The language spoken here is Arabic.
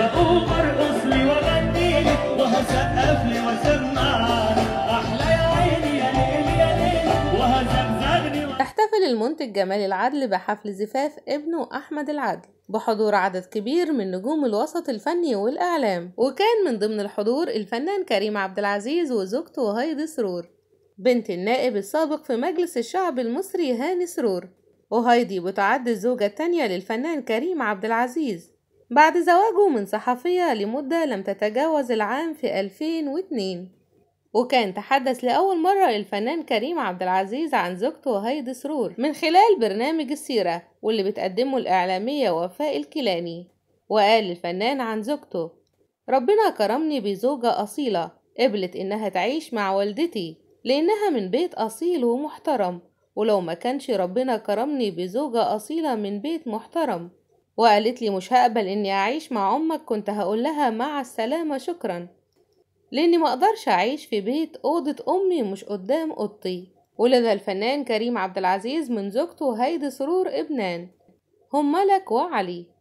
بقوم ارقص لي واغني لي وهسقف لي احلى يا عيني يا يا احتفل المنتج جمال العدل بحفل زفاف ابنه أحمد العدل بحضور عدد كبير من نجوم الوسط الفني والإعلام وكان من ضمن الحضور الفنان كريم عبد العزيز وزوجته هايدي سرور بنت النائب السابق في مجلس الشعب المصري هاني سرور وهايدي بتعد الزوجة الثانية للفنان كريم عبد العزيز بعد زواجه من صحفية لمدة لم تتجاوز العام في 2002 وكان تحدث لأول مرة الفنان كريم عبد العزيز عن زوجته هايدي سرور من خلال برنامج السيرة واللي بتقدمه الإعلامية وفاء الكيلاني وقال الفنان عن زوجته ربنا كرمني بزوجة أصيلة قبلت إنها تعيش مع والدتي لأنها من بيت أصيل ومحترم ولو ما كانش ربنا كرمني بزوجة أصيلة من بيت محترم وقالت لي مش هقبل اني اعيش مع امك كنت هقول لها مع السلامة شكرا لاني ما اقدرش اعيش في بيت اوضة امي مش قدام اوضتي ولد الفنان كريم عبد العزيز من زوجته هايدي سرور ابنان هم ملك وعلي